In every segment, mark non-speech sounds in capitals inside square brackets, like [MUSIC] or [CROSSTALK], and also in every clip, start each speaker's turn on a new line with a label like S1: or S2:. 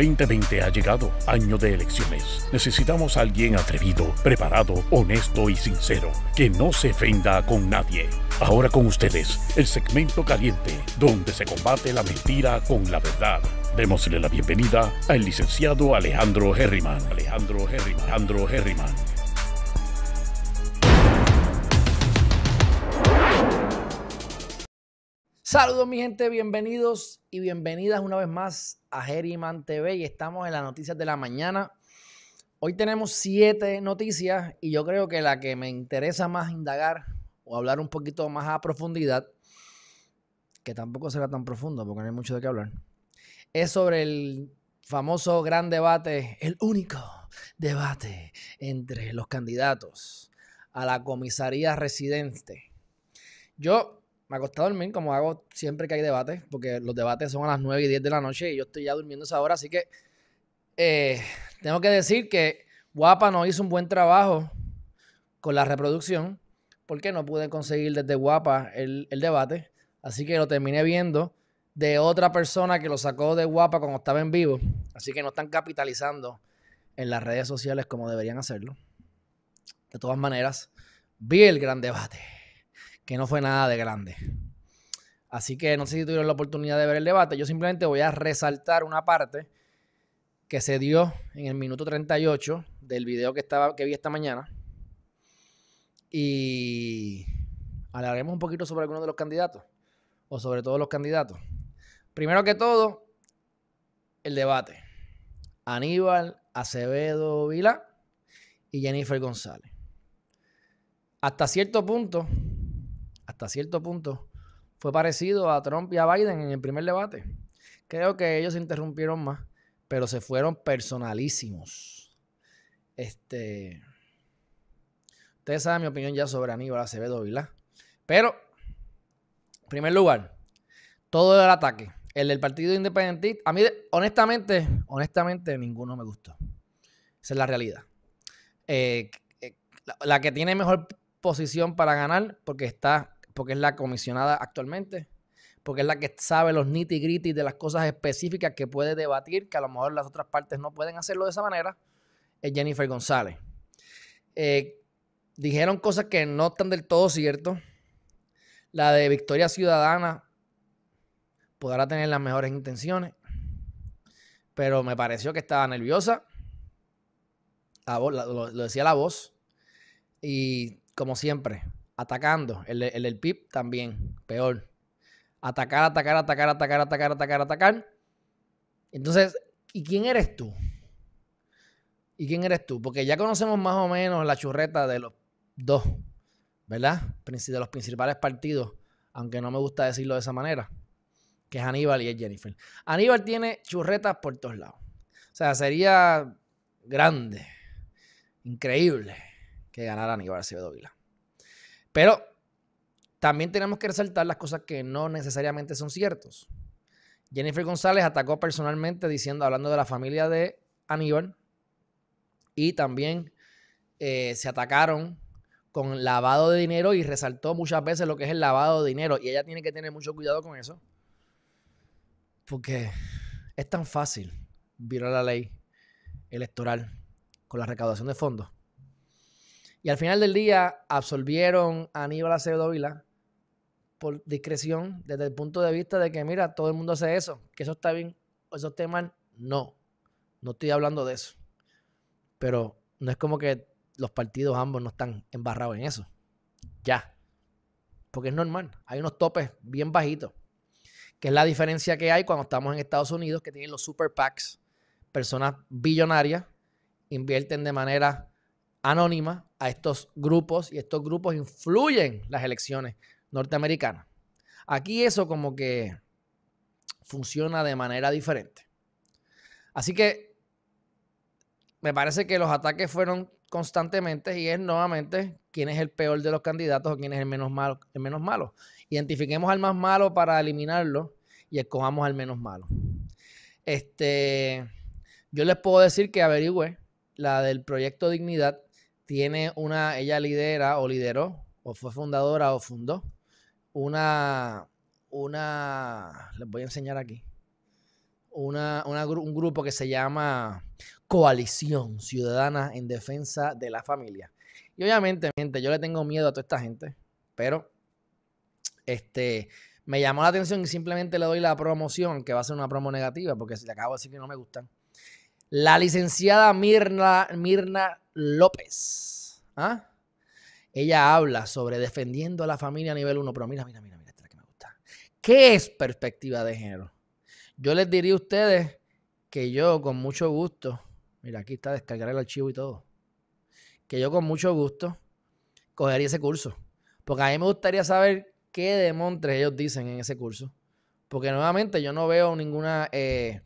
S1: 2020 ha llegado, año de elecciones. Necesitamos a alguien atrevido, preparado, honesto y sincero, que no se ofenda con nadie. Ahora con ustedes, el segmento caliente, donde se combate la mentira con la verdad. Démosle la bienvenida al licenciado Alejandro Herriman. Alejandro Herriman. Alejandro Herriman.
S2: Saludos mi gente, bienvenidos y bienvenidas una vez más a Geriman TV y estamos en las noticias de la mañana. Hoy tenemos siete noticias y yo creo que la que me interesa más indagar o hablar un poquito más a profundidad, que tampoco será tan profundo porque no hay mucho de qué hablar, es sobre el famoso gran debate, el único debate entre los candidatos a la comisaría residente. Yo me acosté dormir, como hago siempre que hay debates, porque los debates son a las 9 y 10 de la noche y yo estoy ya durmiendo esa hora, así que eh, tengo que decir que Guapa no hizo un buen trabajo con la reproducción, porque no pude conseguir desde Guapa el, el debate, así que lo terminé viendo de otra persona que lo sacó de Guapa cuando estaba en vivo, así que no están capitalizando en las redes sociales como deberían hacerlo. De todas maneras, vi el gran debate que no fue nada de grande. Así que no sé si tuvieron la oportunidad de ver el debate. Yo simplemente voy a resaltar una parte que se dio en el minuto 38 del video que, estaba, que vi esta mañana. Y hablaremos un poquito sobre algunos de los candidatos, o sobre todos los candidatos. Primero que todo, el debate. Aníbal Acevedo Vila y Jennifer González. Hasta cierto punto, hasta cierto punto, fue parecido a Trump y a Biden en el primer debate. Creo que ellos se interrumpieron más, pero se fueron personalísimos. Este. Ustedes saben mi opinión ya sobre Aníbal Acevedo Vila. Pero, en primer lugar, todo el ataque. El del Partido Independentista. A mí, honestamente, honestamente, ninguno me gustó. Esa es la realidad. Eh, eh, la que tiene mejor posición para ganar, porque está porque es la comisionada actualmente, porque es la que sabe los nitty gritty de las cosas específicas que puede debatir, que a lo mejor las otras partes no pueden hacerlo de esa manera, es Jennifer González. Eh, dijeron cosas que no están del todo cierto. La de Victoria Ciudadana podrá tener las mejores intenciones, pero me pareció que estaba nerviosa. lo decía la voz. Y como siempre, atacando. El, el PIB también, peor. Atacar, atacar, atacar, atacar, atacar, atacar, atacar. Entonces, ¿y quién eres tú? ¿Y quién eres tú? Porque ya conocemos más o menos la churreta de los dos, ¿verdad? De los principales partidos, aunque no me gusta decirlo de esa manera, que es Aníbal y es Jennifer. Aníbal tiene churretas por todos lados. O sea, sería grande, increíble que ganara Aníbal Acevedo Vila. Pero también tenemos que resaltar las cosas que no necesariamente son ciertos. Jennifer González atacó personalmente diciendo, hablando de la familia de Aníbal, y también eh, se atacaron con lavado de dinero y resaltó muchas veces lo que es el lavado de dinero. Y ella tiene que tener mucho cuidado con eso. Porque es tan fácil violar la ley electoral con la recaudación de fondos y al final del día absolvieron a Aníbal Acevedo Vila por discreción desde el punto de vista de que, mira, todo el mundo hace eso, que eso está bien, eso está mal. No, no estoy hablando de eso. Pero no es como que los partidos ambos no están embarrados en eso. Ya. Porque es normal. Hay unos topes bien bajitos. Que es la diferencia que hay cuando estamos en Estados Unidos, que tienen los super PACs. Personas billonarias invierten de manera anónima a estos grupos y estos grupos influyen las elecciones norteamericanas. Aquí eso como que funciona de manera diferente. Así que me parece que los ataques fueron constantemente y es nuevamente quién es el peor de los candidatos o quién es el menos malo. El menos malo. Identifiquemos al más malo para eliminarlo y escojamos al menos malo. Este, yo les puedo decir que averigüe la del proyecto Dignidad tiene una, ella lidera o lideró, o fue fundadora o fundó, una, una, les voy a enseñar aquí, una, un grupo que se llama Coalición Ciudadana en Defensa de la Familia. Y obviamente, gente, yo le tengo miedo a toda esta gente, pero este, me llamó la atención y simplemente le doy la promoción, que va a ser una promo negativa, porque le acabo de decir que no me gustan. La licenciada Mirna, Mirna López. ¿Ah? Ella habla sobre defendiendo a la familia a nivel 1, pero mira, mira, mira, mira, esta que me gusta. ¿Qué es perspectiva de género? Yo les diría a ustedes que yo con mucho gusto, mira, aquí está descargar el archivo y todo, que yo con mucho gusto cogería ese curso. Porque a mí me gustaría saber qué demontres ellos dicen en ese curso. Porque nuevamente yo no veo ninguna, eh,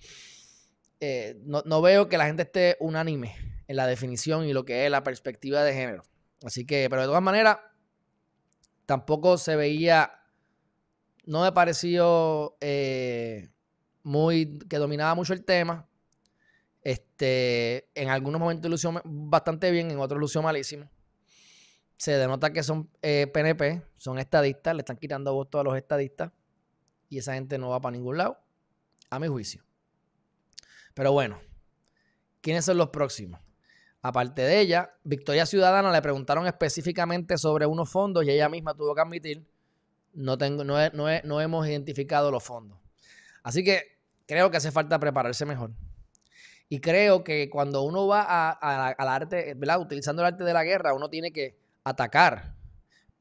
S2: eh, no, no veo que la gente esté unánime en la definición y lo que es la perspectiva de género. Así que, pero de todas maneras, tampoco se veía, no me pareció eh, muy, que dominaba mucho el tema. Este, en algunos momentos lució bastante bien, en otros lució malísimo. Se denota que son PNP, eh, son estadistas, le están quitando votos a los estadistas y esa gente no va para ningún lado, a mi juicio. Pero bueno, ¿quiénes son los próximos? Aparte de ella, Victoria Ciudadana le preguntaron específicamente sobre unos fondos y ella misma tuvo que admitir, no, tengo, no, hemos identificado los fondos. Así que creo que hace falta prepararse mejor. Y creo que cuando uno va al arte, ¿verdad? utilizando el arte de la guerra, uno tiene que atacar.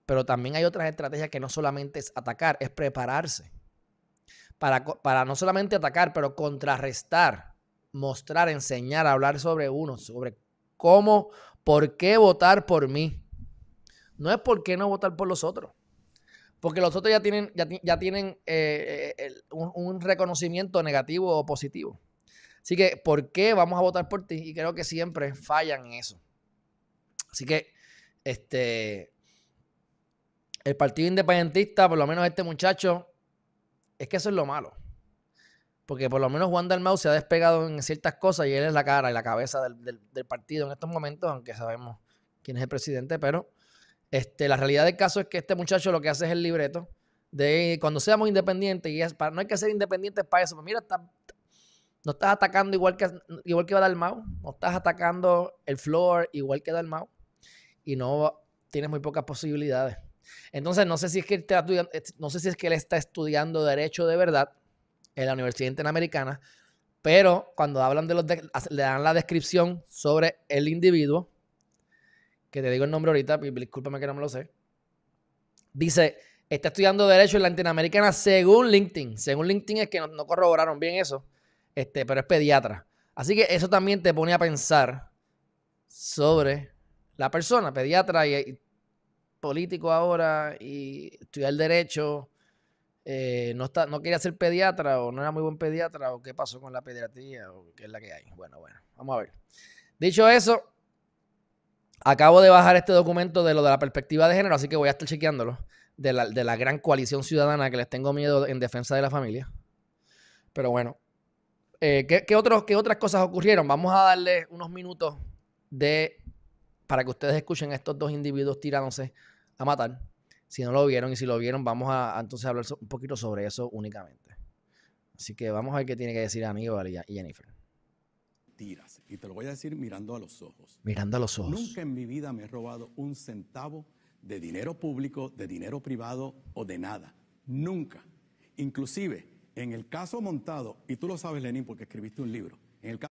S2: Pero también hay otras estrategias que no solamente es atacar, es prepararse. Para, para no solamente atacar, pero contrarrestar, mostrar, enseñar, hablar sobre uno, sobre cómo, por qué votar por mí. No es por qué no votar por los otros. Porque los otros ya tienen, ya, tienen eh, eh, un, reconocimiento negativo o positivo. Así que, ¿por qué vamos a votar por ti? Y creo que siempre fallan en eso. Así que, este, el Partido Independentista, por lo menos este muchacho, es que eso es lo malo. Porque por lo menos Juan Dalmau se ha despegado en ciertas cosas y él es la cara y la cabeza del, partido en estos momentos, aunque sabemos quién es el presidente, pero este, la realidad del caso es que este muchacho lo que hace es el libreto de cuando seamos independientes y no hay que ser independientes para eso. Pues mira, está, no estás atacando igual que, igual que Dalmau, no estás atacando el floor igual que Dalmau y no tienes muy pocas posibilidades. Entonces, no sé si es que no sé si es que él está estudiando derecho de verdad en la Universidad Interamericana, pero cuando hablan de los, le dan la descripción sobre el individuo, que te digo el nombre ahorita, discúlpame que no me lo sé, dice, está estudiando Derecho en la Interamericana según LinkedIn, según LinkedIn es que no, corroboraron bien eso, este, pero es pediatra. Así que eso también te pone a pensar sobre la persona, pediatra y político ahora y estudiar derecho eh, no, está, no quería ser pediatra o no era muy buen pediatra o qué pasó con la pediatría o qué es la que hay. Bueno, bueno, vamos a ver. Dicho eso, acabo de bajar este documento de lo de la perspectiva de género, así que voy a estar chequeándolo, de la, de la gran coalición ciudadana que les tengo miedo en defensa de la familia. Pero bueno, eh, ¿qué, otros, otras cosas ocurrieron? Vamos a darle unos minutos de, para que ustedes escuchen a estos dos individuos tirándose a matar si no lo vieron y si lo vieron, vamos a, entonces hablar un poquito sobre eso únicamente. Así que vamos a ver qué tiene que decir Aníbal y, y Jennifer.
S1: Tiras, y te lo voy a decir mirando a los ojos. Mirando a los ojos. Nunca en mi vida me he robado un centavo de dinero público, de dinero privado o de nada. Nunca. Inclusive, en el caso montado, y tú lo sabes, Lenín, porque escribiste un libro.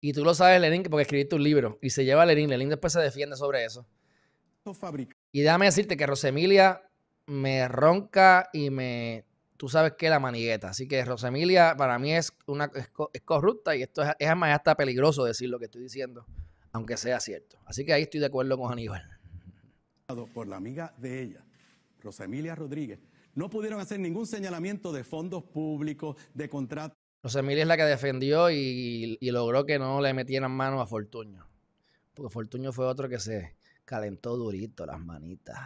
S2: y tú lo sabes, Lenín, porque escribiste un libro. Y se lleva a Lenín. Lenín después se defiende sobre eso. Y déjame decirte que Rosemilia me ronca y me. Tú sabes que la manigueta. Así que Rosemilia para mí es una es, corrupta y esto es, es hasta peligroso decir lo que estoy diciendo, aunque sea cierto. Así que ahí estoy de acuerdo con Aníbal.
S1: Por la amiga de ella, Rosemilia Rodríguez, no pudieron hacer ningún señalamiento de fondos públicos, de contratos.
S2: Rosemilia es la que defendió y, y, logró que no le metieran mano a Fortuño. Porque Fortuño fue otro que se calentó durito las
S1: manitas.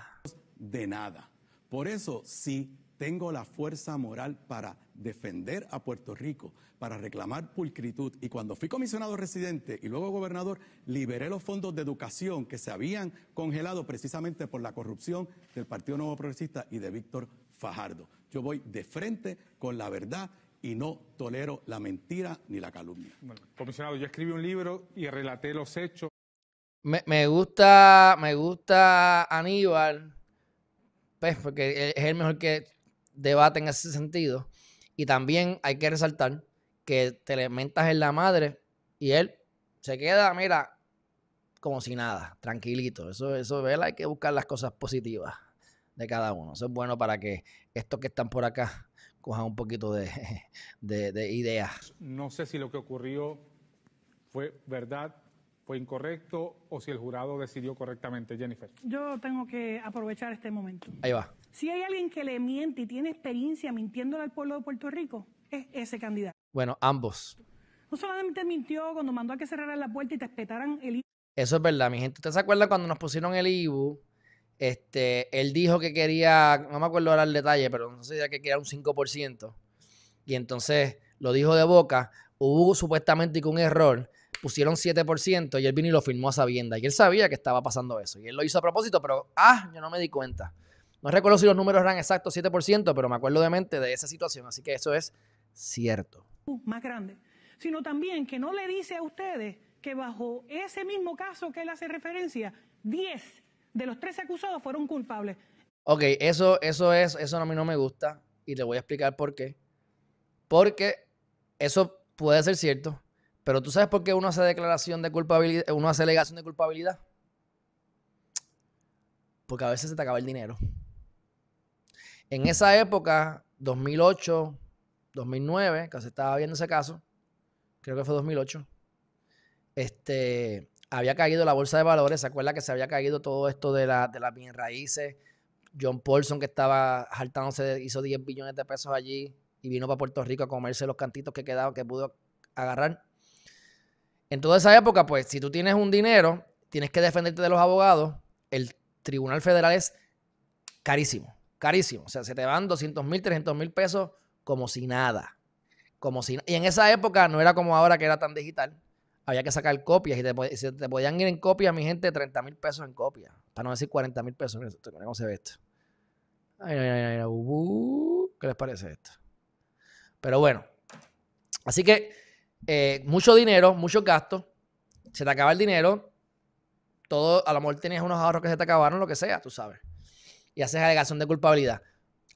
S1: De nada. Por eso, sí tengo la fuerza moral para defender a Puerto Rico, para reclamar pulcritud. Y cuando fui comisionado residente y luego gobernador, liberé los fondos de educación que se habían congelado precisamente por la corrupción del Partido Nuevo Progresista y de Víctor Fajardo. Yo voy de frente con la verdad y no tolero la mentira ni la calumnia. comisionado, yo escribí un libro y relaté los hechos.
S2: me gusta, me gusta Aníbal pues, porque e, es el mejor que debate en ese sentido. Y también hay que resaltar que te le en la madre y él se queda, mira, como si nada, tranquilito. Eso, eso, vela Hay que buscar las cosas positivas de cada uno. Eso es bueno para que estos que están por acá cojan un poquito de, [LAUGHS] de, de ideas.
S1: No sé si lo que ocurrió fue verdad incorrecto o si el jurado decidió correctamente, Jennifer.
S3: Yo tengo que aprovechar este momento. Ahí va. Si hay alguien que le miente y tiene experiencia mintiéndole al pueblo de Puerto Rico, es ese candidato.
S2: Bueno, ambos.
S3: No solamente mintió cuando mandó a que cerraran la puerta y te espetaran el IBU.
S2: Eso es verdad, mi gente. ¿Usted se acuerda cuando nos pusieron el IBU? Este, él dijo que quería, no me acuerdo ahora el detalle, pero no sé, que quería un 5%. Y entonces lo dijo de boca. Hubo supuestamente un error pusieron 7% y él vino y lo firmó a sabienda. Y él sabía que estaba pasando eso. Y él lo hizo a propósito, pero
S3: ah, yo no me di cuenta.
S2: No recuerdo si los números eran exactos 7%, pero me acuerdo de mente de esa situación. Así que eso es cierto.
S3: Más grande. Sino también que no le dice a ustedes que bajo ese mismo caso que él hace referencia, 10 de los 13 acusados fueron culpables.
S2: Ok, eso, eso es, eso a mí no me gusta y le voy a explicar por qué. Porque eso puede ser cierto, pero tú sabes por qué uno hace declaración de culpabilidad, uno hace alegación de culpabilidad. Porque a veces se te acaba el dinero. En esa época, 2008, 2009, que se estaba viendo ese caso, creo que fue 2008, este, había caído la bolsa de valores. ¿Se acuerda que se había caído todo esto de, las bien raíces? John Paulson, que estaba jaltándose, hizo 10 billones de pesos allí y vino para Puerto Rico a comerse los cantitos que quedaban, que pudo agarrar. En toda esa época, pues, si tú tienes un dinero, tienes que defenderte de los abogados. El Tribunal Federal es carísimo, carísimo. O sea, se te van 200 mil, 300 mil pesos como si nada. Como si, y en esa época no era como ahora que era tan digital. Había que sacar copias y te, te podían ir en copia, mi gente, 30 mil pesos en copia. Para no decir 40 mil pesos. Este se ve esto? Ay, ay, ay, uh, ¿Qué les parece esto? Pero bueno, así que eh, mucho dinero, mucho gasto se te acaba el dinero, todo, a lo mejor tenías unos ahorros que se te acabaron, lo que sea, tú sabes. Y haces alegación de culpabilidad.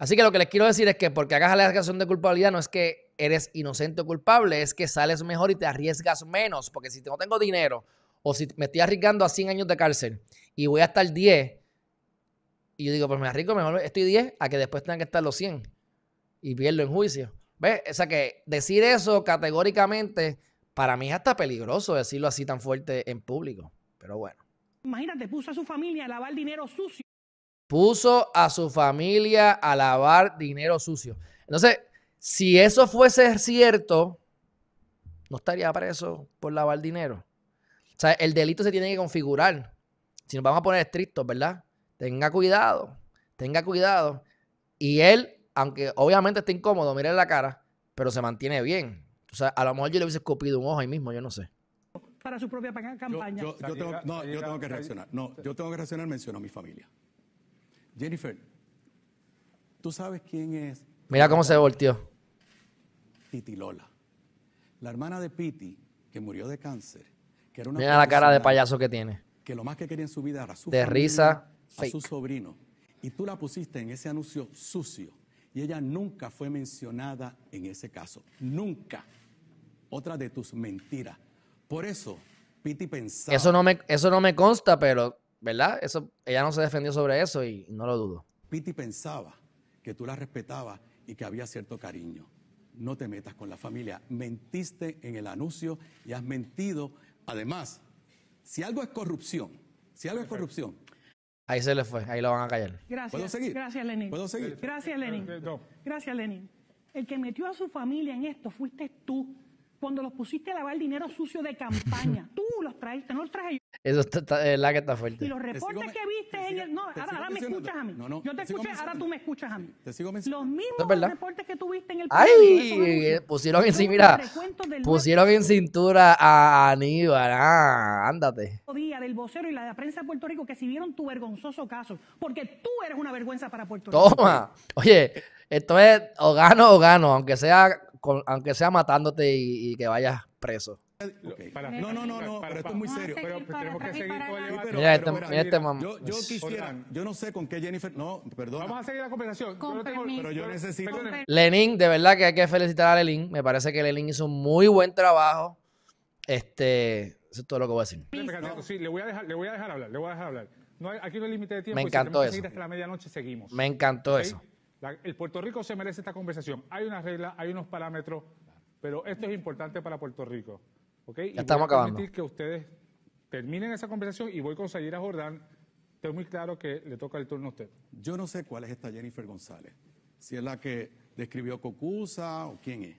S2: Así que lo que les quiero decir es que porque hagas alegación de culpabilidad no es que eres inocente o culpable, es que sales mejor y te arriesgas menos, porque si no tengo dinero o si me estoy arriesgando a 100 años de cárcel y voy a estar 10, y yo digo, pues me arriesgo mejor, estoy 10 a que después tengan que estar los 100 y pierdo en juicio. O sea que decir eso categóricamente, para mí es hasta peligroso decirlo así tan fuerte en público. Pero bueno.
S3: Imagínate, puso a su familia a lavar dinero sucio.
S2: Puso a su familia a lavar dinero sucio. Entonces, si eso fuese cierto, no estaría preso por lavar dinero. O sea, el delito se tiene que configurar. Si nos vamos a poner estrictos, ¿verdad? Tenga cuidado, tenga cuidado. Y él aunque obviamente está incómodo, mira la cara, pero se mantiene bien. O sea, a lo mejor yo le hubiese escupido un ojo ahí mismo, yo no sé.
S3: Para su propia campaña. Yo, tengo,
S1: no, que reaccionar. No, yo tengo que reaccionar, menciono a mi familia. Jennifer, ¿tú sabes quién es?
S2: Mira cómo se volteó.
S1: Titi Lola. La hermana de Piti, que murió de cáncer. Que era una Mira la cara de payaso que tiene. Que lo más que quería en su vida era su de risa, a su sobrino. Y tú la pusiste en ese anuncio sucio y ella nunca fue mencionada en ese caso. Nunca. Otra de tus mentiras. Por eso, Piti pensaba. Eso no
S2: me, eso no me consta, pero, ¿verdad? Eso, ella no se defendió sobre
S1: eso y no lo dudo. Piti pensaba que tú la respetabas y que había cierto cariño. No te metas con la familia. Mentiste en el anuncio y has mentido. Además, si algo es corrupción, si algo es corrupción, Ahí se le fue, ahí lo van a callar. Gracias. ¿Puedo seguir? Gracias,
S3: Lenin. ¿Puedo seguir? Gracias, Lenin. Eh, gracias, Lenin. El que metió a su familia en esto fuiste tú. Cuando los pusiste a lavar dinero sucio de campaña, [LAUGHS] tú los traíste, no los traje yo.
S2: Eso está, está la que está fuerte. Y los reportes
S3: que viste en el. No, ahora, ahora me escuchas a mí. yo te, te escuché, ahora tú me escuchas a mí.
S2: Te sigo los mismos
S3: reportes que tuviste en el. ¡Ay! Eh, pusieron en, mira, pusieron en
S2: cintura a Aníbal. Ah, ándate.
S3: Día del vocero y la prensa de Puerto Rico que si vieron tu vergonzoso caso. Porque tú eres una vergüenza para Puerto Rico. Toma.
S2: Oye, esto es o gano o gano, aunque sea, con aunque sea matándote y, y que vayas preso
S3: no, no,
S1: no, no, pero esto es muy serio. Pero tenemos que seguir con el Mira, este, mira, mamá. Este yo, yo quisiera, yo no sé con qué Jennifer, no, perdón. Vamos a seguir la conversación. pero yo necesito.
S2: Lenin, de verdad que hay que felicitar a Lenin. Me parece que Lenin hizo un muy buen
S1: trabajo.
S2: Este, eso es todo lo que voy a decir.
S1: Sí, le voy a dejar, le voy a dejar hablar, le voy a dejar hablar. No hay, aquí no hay límite de tiempo. Me encantó eso. Hasta la medianoche seguimos. Me encantó eso. el Puerto Rico se merece esta conversación. Hay una regla, hay unos parámetros, pero esto es importante para Puerto Rico ya estamos voy a acabando. que ustedes terminen esa conversación y voy a conseguir a Jordán. Estoy muy claro que le toca el turno a usted. Yo no sé cuál es esta Jennifer González, si es la que describió Cocusa o quién es.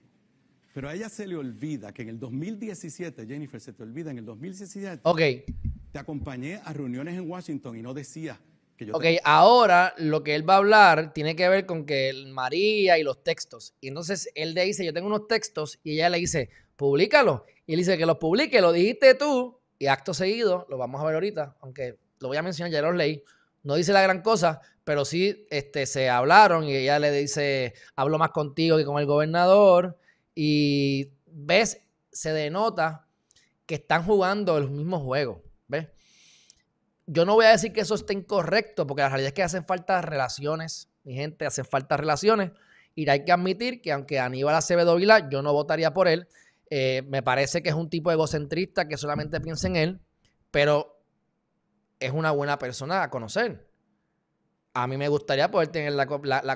S1: Pero a ella se le olvida que en el 2017, Jennifer, se te olvida, en el 2017 okay. te acompañé a reuniones en Washington y no decía que yo... Ok,
S2: ahora lo que él va a hablar tiene que ver con que María y los textos. Y entonces él le dice, yo tengo unos textos y ella le dice, publícalo Y él dice que lo publique, lo dijiste tú, y acto seguido, lo vamos a ver ahorita, aunque lo voy a mencionar, ya lo leí. No dice la gran cosa, pero sí este, se hablaron y ella le dice, hablo más contigo que con el gobernador. Y ves, se denota que están jugando los mismos juegos. ¿Ves? Yo no voy a decir que eso esté incorrecto, porque la realidad es que hacen falta relaciones, mi gente, hacen falta relaciones. Y hay que admitir que aunque Aníbal Acevedo Vila, yo no votaría por él, eh, me parece que es un tipo egocentrista que solamente piensa en él, pero es una buena persona a conocer. A mí me gustaría poder tener la,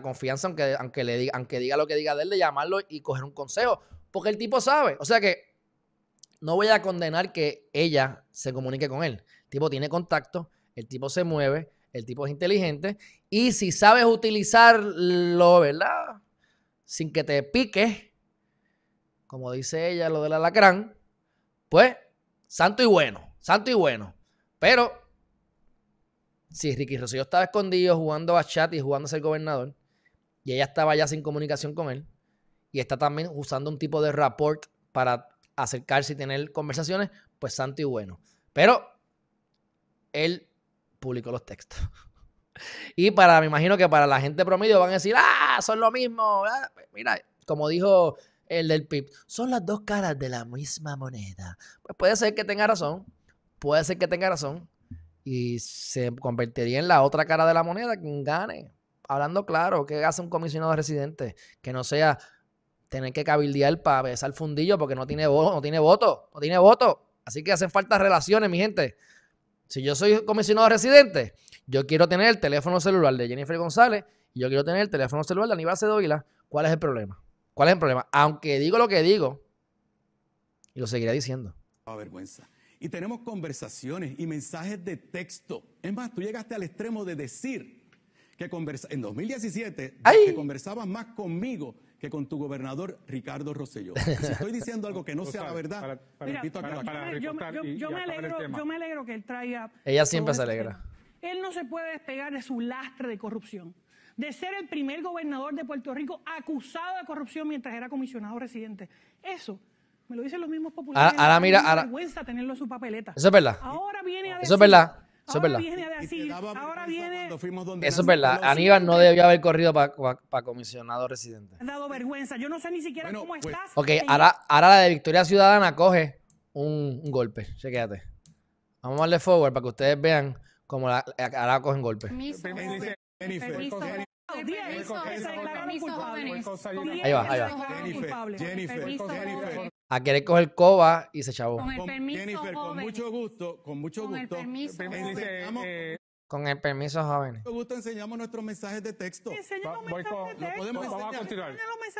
S2: confianza, aunque, aunque, le diga, aunque diga lo que diga de él, de llamarlo y coger un consejo, porque el tipo sabe. O sea que no voy a condenar que ella se comunique con él. El tipo tiene contacto, el tipo se mueve, el tipo es inteligente y si sabes utilizarlo, ¿verdad? Sin que te pique como dice ella, lo del alacrán, pues santo y bueno, santo y bueno. Pero si Ricky Rocío estaba escondido jugando a chat y jugando a ser gobernador, y ella estaba ya sin comunicación con él, y está también usando un tipo de rapport para acercarse y tener conversaciones, pues santo y bueno. Pero él publicó los textos. [LAUGHS] Y para, me imagino que para la gente promedio van a decir, ah, son lo mismo. Ah, mira, como dijo el del PIB. Son las dos caras de la misma moneda. Pues puede ser que tenga razón, puede ser que tenga razón, y se convertiría en la otra cara de la moneda, quien gane. Hablando claro, que hace un comisionado residente? Que no sea tener que cabildear para besar fundillo porque no tiene, no tiene voto, no tiene voto. Así que hacen falta relaciones, mi gente. Si yo soy comisionado residente, yo quiero tener el teléfono celular de Jennifer González y yo quiero tener el teléfono celular de Aníbal Cedovila. ¿Cuál es el problema? ¿Cuál es el problema? Aunque digo lo que digo, y lo seguiré diciendo.
S1: A oh, vergüenza. Y tenemos conversaciones y mensajes de texto. Es más, tú llegaste al extremo de decir que conversa en 2017 que conversabas más conmigo que con tu gobernador Ricardo Rosselló. [LAUGHS] Si estoy diciendo algo que no sea la verdad, yo me
S3: alegro que él traiga. Ella siempre se alegra. Él no se puede despegar de su lastre de corrupción de ser el primer gobernador de Puerto Rico acusado de corrupción mientras era comisionado residente. Eso me lo dicen los mismos populares. Ahora, mira, ahora. vergüenza tenerlo en su papeleta. Eso es verdad. Ahora viene a decir. Eso es verdad.
S2: Eso es verdad. Viene
S3: ahora viene Eso es verdad. Aníbal no debió
S2: haber corrido para comisionado residente.
S3: Ha dado vergüenza. Yo no sé ni siquiera cómo pues, estás. Ok, ahora,
S2: la de Victoria Ciudadana coge un, golpe. Chequéate. Vamos a darle forward para que ustedes vean cómo la, ahora cogen golpe.
S3: Jennifer, permiso, Jennifer. Ahí va, ahí
S1: va. Jennifer, Jennifer.
S2: A querer coger coba y se chavó.
S1: Con el permiso, Jennifer, con mucho gusto, con mucho gusto. Con el permiso.
S2: Con el permiso, jóvenes.
S1: Con gusta enseñamos nuestros mensajes de texto. Enseñamos mensajes de texto. Lo podemos enseñar. Vamos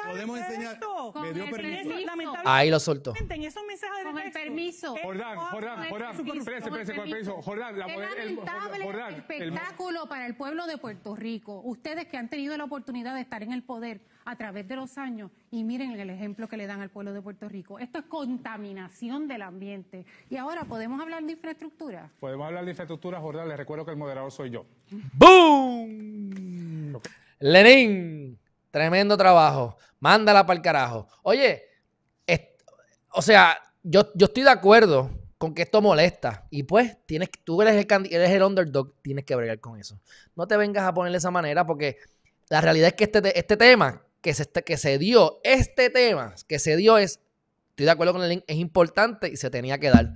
S1: a Podemos enseñar. me dio permiso.
S3: Ahí lo soltó. En esos mensajes de texto. el permiso. Jordán, Jordán, Jordán. con el permiso. Jordán, la, espectáculo para el pueblo de Puerto Rico. Ustedes que han tenido la oportunidad de estar en el poder a través de los años y miren el ejemplo que le dan al pueblo de Puerto Rico. Esto es contaminación del ambiente. Y ahora podemos hablar de infraestructura.
S1: Podemos hablar de infraestructura, Jordán. Les recuerdo que el moderador soy yo.
S2: ¡Boom! ¡Lenin! Lenín, tremendo trabajo. Mándala para el carajo. Oye, o sea, yo, estoy de acuerdo con que esto molesta. Y pues, tienes, tú eres el, eres el underdog, tienes que bregar con eso. No te vengas a poner de esa manera porque la realidad es que este, este tema que se, que se dio, este tema que se dio es, estoy de acuerdo con el link, es importante y se tenía que dar.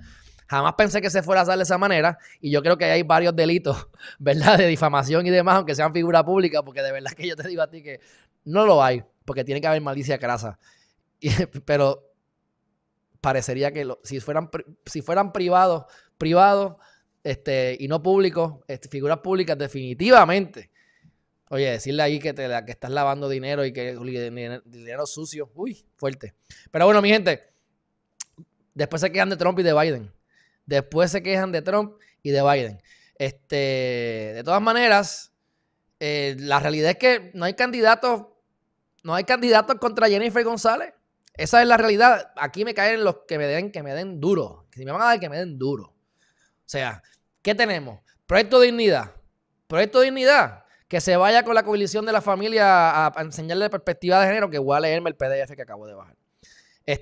S2: Jamás pensé que se fuera a dar de esa manera y yo creo que hay varios delitos, [LAUGHS] ¿verdad? De difamación y demás, aunque sean figura públicas porque de verdad que yo te digo a ti que no lo hay, porque tiene que haber malicia crasa. [LAUGHS] pero parecería que si, fueran, si fueran privados, privados este, y no públicos, este, figuras públicas definitivamente Oye, decirle ahí que, te, que estás lavando dinero y que dinero, sucio, uy, fuerte. Pero bueno, mi gente, después se quejan de Trump y de Biden. Después se quejan de Trump y de Biden. Este, de todas maneras, eh, la realidad es que no hay candidatos, no hay candidatos contra Jennifer González. Esa es la realidad. Aquí me caen los que me den, que me den duro. Si me van a dar, que me den duro. O sea, ¿qué tenemos? Proyecto de Dignidad. Proyecto de Dignidad que se vaya con la coalición de la familia a, enseñarle perspectiva de género, que voy a leerme el PDF que acabo de bajar.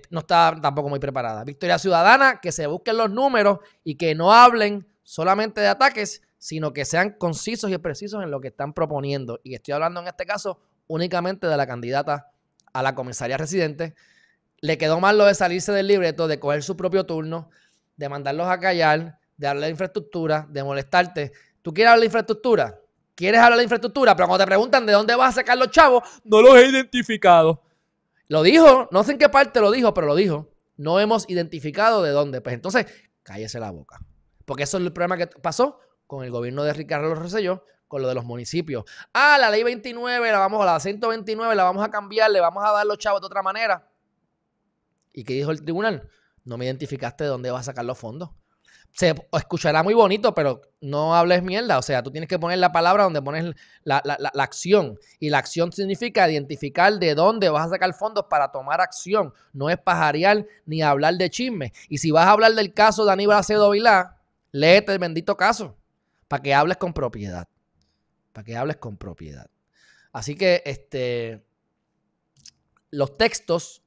S2: no está tampoco muy preparada. Victoria Ciudadana, que se busquen los números y que no hablen solamente de ataques, sino que sean concisos y precisos en lo que están proponiendo. Y estoy hablando en este caso únicamente de la candidata a la comisaría residente. Le quedó mal lo de salirse del libreto, de coger su propio turno, de mandarlos a callar, de hablar de infraestructura, de molestarte. ¿Tú quieres hablar de infraestructura? quieres hablar de infraestructura, pero cuando te preguntan de dónde vas a sacar los chavos, no los he identificado. Lo dijo, no sé en qué parte lo dijo, pero lo dijo. No hemos identificado de dónde. Pues entonces, cállese la boca. Porque eso es el problema que pasó con el gobierno de Ricardo Roselló, con lo de los municipios. Ah, la ley 29, la vamos a la 129, la vamos a cambiar, le vamos a dar los chavos de otra manera. ¿Y qué dijo el tribunal? No me identificaste de dónde vas a sacar los fondos se escuchará muy bonito, pero no hables mierda. O sea, tú tienes que poner la palabra donde pones la, acción. Y la acción significa identificar de dónde vas a sacar fondos para tomar acción. No es pajarear ni hablar de chisme. Y si vas a hablar del caso de Aníbal Acedo Vilá, léete el bendito caso para que hables con propiedad. Para que hables con propiedad. Así que este, los textos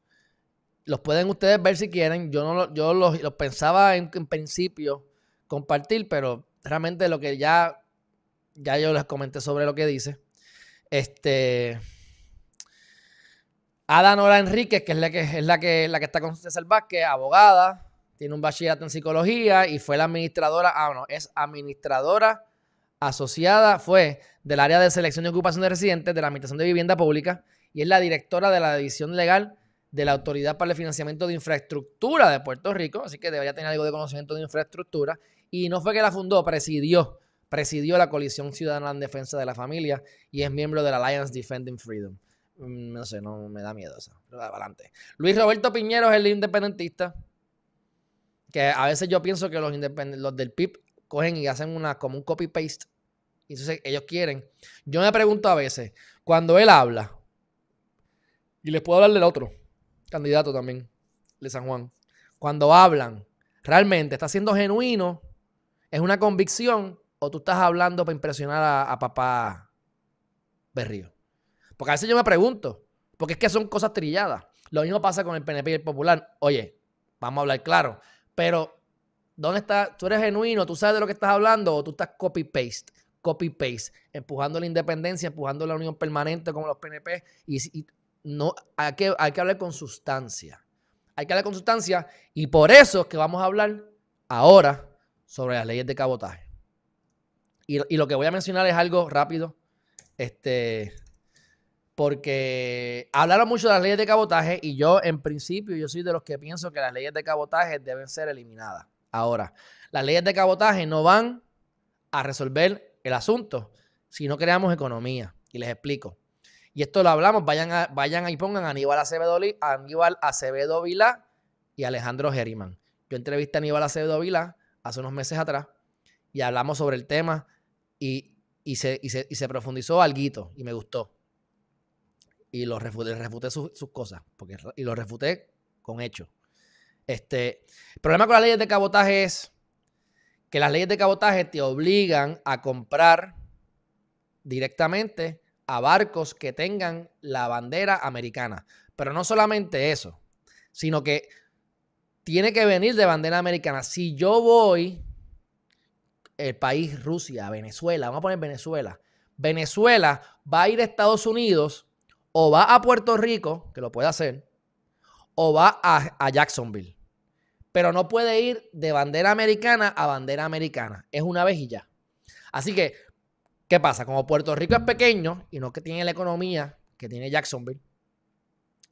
S2: los pueden ustedes ver si quieren. Yo no yo los, pensaba en, principio compartir, pero realmente lo que ya, ya yo les comenté sobre lo que dice. Este. Ada Nora Enríquez, que es la que es la que, la que está con César Vázquez, abogada, tiene un bachillerato en psicología y fue la administradora, ah, no, es administradora asociada, fue del área de selección y ocupación de residentes de la Administración de Vivienda Pública y es la directora de la División Legal de la Autoridad para el Financiamiento de Infraestructura de Puerto Rico, así que debería tener algo de conocimiento de infraestructura. Y no fue que la fundó, presidió, presidió la Coalición Ciudadana en Defensa de la Familia y es miembro de la Alliance Defending Freedom. Mm, no sé, no me da miedo eso. Pero adelante. Luis Roberto Piñero es el independentista. Que a veces yo pienso que los, los del PIB cogen y hacen una, como un copy-paste. Y ellos quieren. Yo me pregunto a veces, cuando él habla, y les puedo hablar del otro candidato también de San Juan, cuando hablan, realmente está siendo genuino, es una convicción, o tú estás hablando para impresionar a, papá Berrío. Porque a veces yo me pregunto, porque es que son cosas trilladas. Lo mismo pasa con el PNP y el Popular. Oye, vamos a hablar claro, pero ¿dónde está? ¿Tú eres genuino? ¿Tú sabes de lo que estás hablando? ¿O tú estás copy-paste? Copy-paste, empujando la independencia, empujando la unión permanente como los PNP y, y no, hay, que, hay que hablar con sustancia. Hay que hablar con sustancia y por eso es que vamos a hablar ahora sobre las leyes de cabotaje. Y, y lo que voy a mencionar es algo rápido, este, porque hablaron mucho de las leyes de cabotaje y yo en principio yo soy de los que pienso que las leyes de cabotaje deben ser eliminadas. Ahora, las leyes de cabotaje no van a resolver el asunto si no creamos economía. Y les explico y esto lo hablamos, vayan, a, vayan y pongan a Aníbal Acevedo, a Aníbal Acevedo Vila y Alejandro Gerimán Yo entrevisté a Aníbal Acevedo Vila hace unos meses atrás y hablamos sobre el tema y, se, se, y profundizó algo y me gustó. Y lo refuté, sus, cosas porque, y lo refuté con hechos. Este, el problema con las leyes de cabotaje es que las leyes de cabotaje te obligan a comprar directamente a barcos que tengan la bandera americana. Pero no solamente eso, sino que tiene que venir de bandera americana. Si yo voy, el país Rusia, Venezuela, vamos a poner Venezuela. Venezuela va a ir a Estados Unidos o va a Puerto Rico, que lo puede hacer, o va a, Jacksonville. Pero no puede ir de bandera americana a bandera americana. Es una vez y ya. Así que ¿Qué pasa? Como Puerto Rico es pequeño y no que tiene la economía que tiene Jacksonville,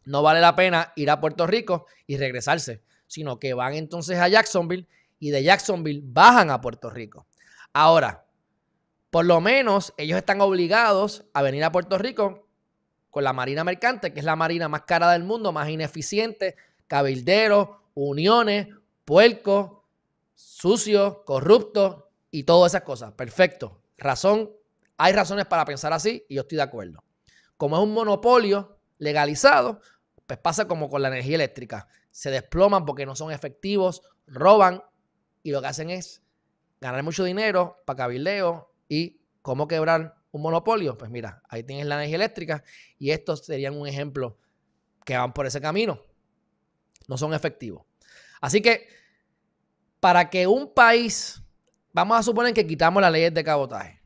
S2: no vale la pena ir a Puerto Rico y regresarse, sino que van entonces a Jacksonville y de Jacksonville bajan a Puerto Rico. Ahora, por lo menos ellos están obligados a venir a Puerto Rico con la Marina Mercante, que es la marina más cara del mundo, más ineficiente, cabildero, uniones, puerco, sucio, corrupto y todas esas cosas. Perfecto. Razón hay razones para pensar así y yo estoy de acuerdo. Como es un monopolio legalizado, pues pasa como con la energía eléctrica. Se desploman porque no son efectivos, roban y lo que hacen es ganar mucho dinero para cabildeo y cómo quebrar un monopolio. Pues mira, ahí tienes la energía eléctrica y estos serían un ejemplo que van por ese camino. No son efectivos. Así que para que un país, vamos a suponer que quitamos las leyes de cabotaje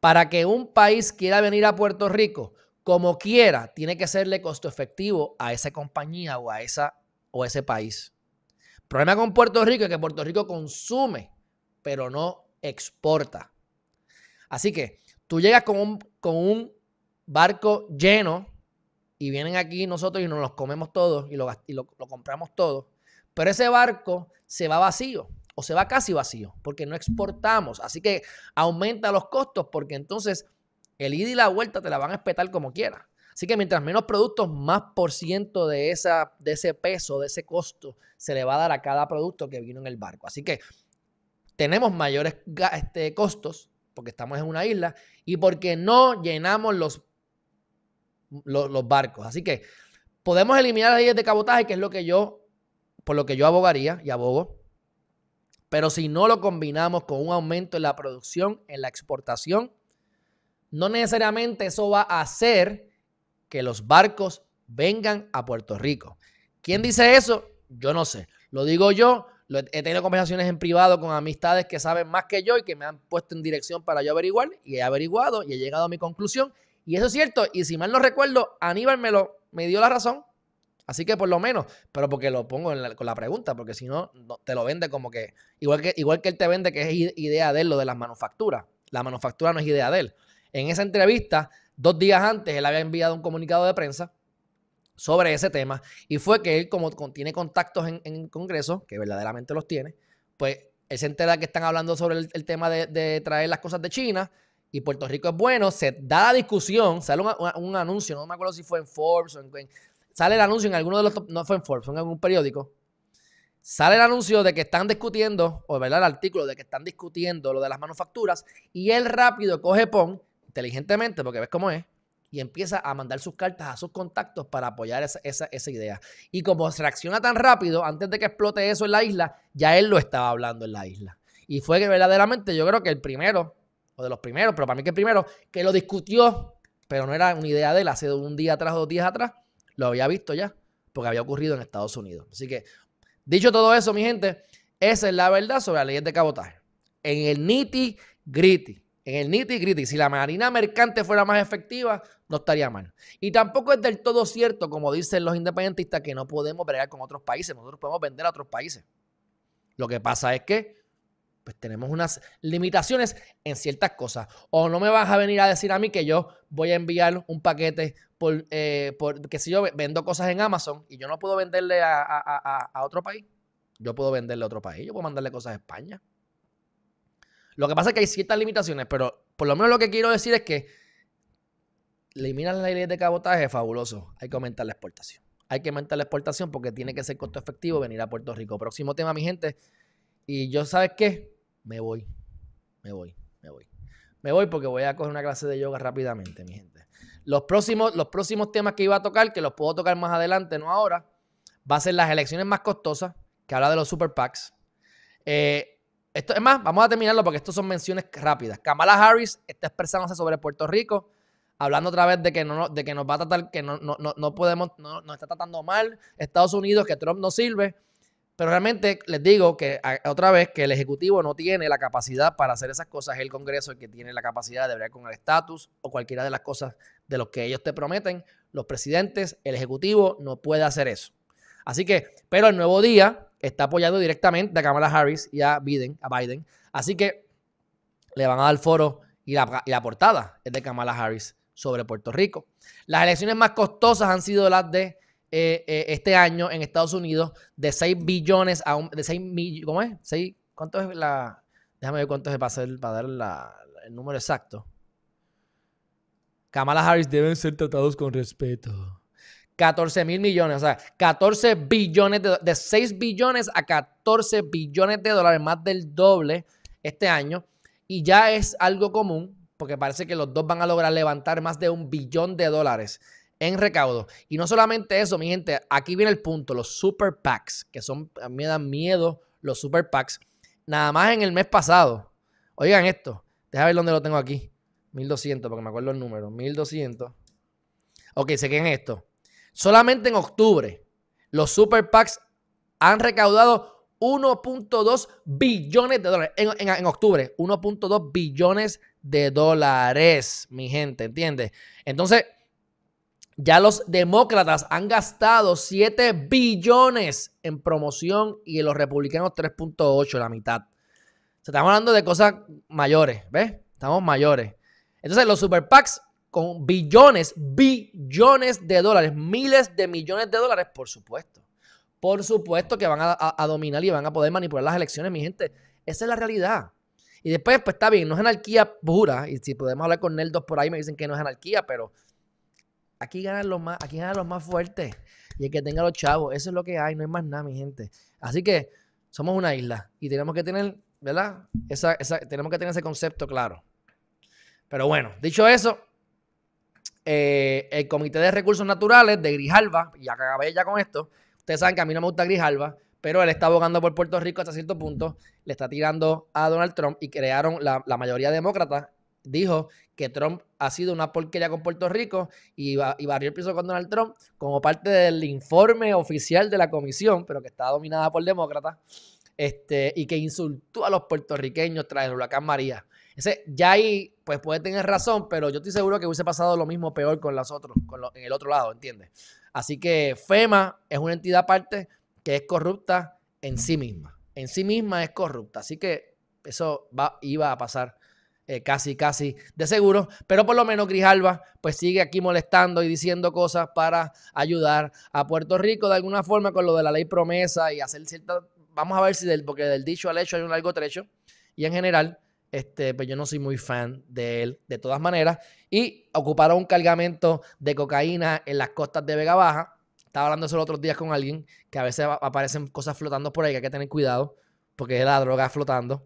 S2: para que un país quiera venir a Puerto Rico, como quiera, tiene que serle costo efectivo a esa compañía o a, esa, o ese país. El problema con Puerto Rico es que Puerto Rico consume, pero no exporta. Así que tú llegas con un, con un barco lleno y vienen aquí nosotros y nos los comemos todos y, lo, lo compramos todos, pero ese barco se va vacío se va casi vacío porque no exportamos. Así que aumenta los costos porque entonces el ida y la vuelta te la van a espetar como quiera Así que mientras menos productos, más por ciento de, esa, de ese peso, de ese costo, se le va a dar a cada producto que vino en el barco. Así que tenemos mayores este, costos porque estamos en una isla y porque no llenamos los, los, barcos. Así que podemos eliminar las leyes de cabotaje, que es lo que yo, por lo que yo abogaría y abogo. Pero si no lo combinamos con un aumento en la producción, en la exportación, no necesariamente eso va a hacer que los barcos vengan a Puerto Rico. ¿Quién dice eso? Yo no sé. Lo digo yo. He tenido conversaciones en privado con amistades que saben más que yo y que me han puesto en dirección para yo averiguar y he averiguado y he llegado a mi conclusión. Y eso es cierto. Y si mal no recuerdo, Aníbal me, lo, me dio la razón. Así que por lo menos, pero porque lo pongo con la pregunta, porque si no, te lo vende como que igual, que, igual que él te vende que es idea de él lo de las manufacturas. La manufactura no es idea de él. En esa entrevista, dos días antes, él había enviado un comunicado de prensa sobre ese tema y fue que él, como tiene contactos en, Congreso, que verdaderamente los tiene, pues él se entera que están hablando sobre el, tema de, traer las cosas de China y Puerto Rico es bueno, se da la discusión, sale un, un, anuncio, no me acuerdo si fue en Forbes o en sale el anuncio en alguno de los, no fue en Forbes, fue en algún periódico, sale el anuncio de que están discutiendo, o ¿verdad? el artículo de que están discutiendo lo de las manufacturas, y él rápido coge PON, inteligentemente, porque ves cómo es, y empieza a mandar sus cartas a sus contactos para apoyar esa, idea. Y como se reacciona tan rápido, antes de que explote eso en la isla, ya él lo estaba hablando en la isla. Y fue que verdaderamente yo creo que el primero, o de los primeros, pero para mí que el primero, que lo discutió, pero no era una idea de él, hace un día atrás o dos días atrás, lo había visto ya, porque había ocurrido en Estados Unidos. Así que, dicho todo eso, mi gente, esa es la verdad sobre las leyes de cabotaje. En el nitty gritty, en el nitty gritty, si la marina mercante fuera más efectiva, no estaría mal. Y tampoco es del todo cierto, como dicen los independentistas, que no podemos bregar con otros países, nosotros podemos vender a otros países. Lo que pasa es que pues tenemos unas limitaciones en ciertas cosas. O no me vas a venir a decir a mí que yo voy a enviar un paquete por, eh, que si yo vendo cosas en Amazon y yo no puedo venderle a, otro país, yo puedo venderle a otro país, yo puedo mandarle cosas a España. Lo que pasa es que hay ciertas limitaciones, pero por lo menos lo que quiero decir es que eliminan la ley de cabotaje, fabuloso. Hay que aumentar la exportación. Hay que aumentar la exportación porque tiene que ser costo efectivo venir a Puerto Rico. Próximo tema, mi gente. Y yo, ¿sabes qué? me voy, me voy, me voy. Me voy porque voy a coger una clase de yoga rápidamente, mi gente. Los próximos, los próximos temas que iba a tocar, que los puedo tocar más adelante, no ahora, va a ser las elecciones más costosas, que habla de los super PACs. Eh, esto, es más, vamos a terminarlo porque estos son menciones rápidas. Kamala Harris está expresándose sobre Puerto Rico, hablando otra vez de que, no, de que nos va a tratar, que no, no, no podemos, no, nos está tratando mal Estados Unidos, que Trump no sirve. Pero realmente les digo que otra vez que el Ejecutivo no tiene la capacidad para hacer esas cosas. Es el Congreso el que tiene la capacidad de hablar con el estatus o cualquiera de las cosas de lo que ellos te prometen. Los presidentes, el Ejecutivo no puede hacer eso. Así que, pero el nuevo día está apoyado directamente a Kamala Harris y a Biden, a Así que le van a dar foro y la, y la portada es de Kamala Harris sobre Puerto Rico. Las elecciones más costosas han sido las de eh, eh, este año en Estados Unidos de 6 billones a un, de 6 ¿cómo es? ¿Cuánto es la? Déjame ver cuánto es para, dar el número exacto. Kamala Harris deben ser tratados con respeto. 14 mil millones, o sea, 14 billones de, de 6 billones a 14 billones de dólares, más del doble este año. Y ya es algo común, porque parece que los dos van a lograr levantar más de un billón de dólares en recaudo. Y no solamente eso, mi gente, aquí viene el punto, los super packs, que son, a mí me dan miedo los super packs. Nada más en el mes pasado. Oigan esto, déjame ver dónde lo tengo aquí. 1200, porque me acuerdo el número. 1200. Ok, se en esto. Solamente en octubre, los super packs han recaudado 1.2 billones de dólares. En, en octubre, 1.2 billones de dólares, mi gente, ¿entiendes? Entonces, ya los demócratas han gastado 7 billones en promoción y los republicanos 3.8, la mitad. Se están estamos hablando de cosas mayores, ¿ves? Estamos mayores. Entonces, los super PACs con billones, billones de dólares, miles de millones de dólares, por supuesto. Por supuesto que van a, dominar y van a poder manipular las elecciones, mi gente. Esa es la realidad. Y después, pues está bien, no es anarquía pura. Y si podemos hablar con Neldos por ahí, me dicen que no es anarquía, pero aquí ganan los más, aquí los más fuertes y el que tenga los chavos. Eso es lo que hay, no hay más nada, mi gente. Así que somos una isla y tenemos que tener, ¿verdad? Esa, tenemos que tener ese concepto claro. Pero bueno, dicho eso, eh, el Comité de Recursos Naturales de Grijalva, ya acabé ya con esto, ustedes saben que a mí no me gusta Grijalva, pero él está abogando por Puerto Rico hasta cierto punto, le está tirando a Donald Trump y crearon la, la mayoría demócrata dijo que Trump ha sido una porquería con Puerto Rico y, y barrió el piso con Donald Trump como parte del informe oficial de la comisión, pero que está dominada por demócratas, este, y que insultó a los puertorriqueños tras el huracán María. Ese, ya ahí, pues puede tener razón, pero yo estoy seguro que hubiese pasado lo mismo peor con los otros, con en el otro lado, ¿entiendes? Así que FEMA es una entidad aparte que es corrupta en sí misma. En sí misma es corrupta. Así que eso va, iba a pasar eh, casi, casi de seguro. Pero por lo menos Grijalba pues sigue aquí molestando y diciendo cosas para ayudar a Puerto Rico de alguna forma con lo de la ley promesa y hacer cierta... Vamos a ver si del, porque del dicho al hecho hay un largo trecho. Y en general, este, pues yo no soy muy fan de él de todas maneras. Y ocuparon un cargamento de cocaína en las costas de Vega Baja. Estaba hablando eso los otros días con alguien que a veces aparecen cosas flotando por ahí que hay que tener cuidado porque es la droga flotando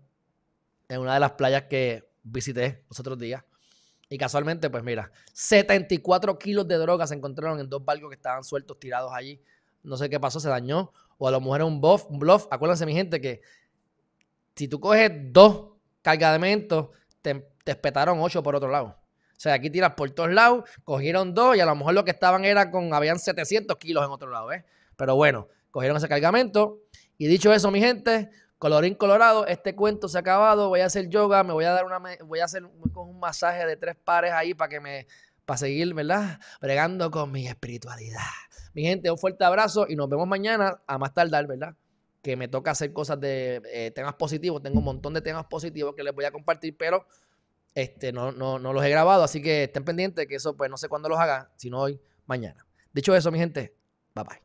S2: en una de las playas que visité los otros días. Y casualmente, pues mira, 74 kilos de droga se encontraron en dos barcos que estaban sueltos, tirados allí. No sé qué pasó, se dañó. O a lo mejor era un bluff. bluff. Acuérdense, mi gente, que si tú coges dos cargamentos, te, te espetaron ocho por otro lado. O sea, aquí tiras por todos lados, cogieron dos y a lo mejor lo que estaban era con, habían 700 kilos en otro lado, Pero bueno, cogieron ese cargamento. Y dicho eso, mi gente, Colorín colorado, este cuento se ha acabado, voy a hacer yoga, me voy a dar una, voy a hacer un masaje de tres pares ahí para que me, para seguir, ¿verdad? Bregando con mi espiritualidad. Mi gente, un fuerte abrazo y nos vemos mañana a más tardar, ¿verdad? Que me toca hacer cosas de eh, temas positivos, tengo un montón de temas positivos que les voy a compartir, pero este, no, no, no los he grabado, así que estén pendientes que eso, pues no sé cuándo los haga, sino hoy, mañana. Dicho eso, mi gente, bye bye.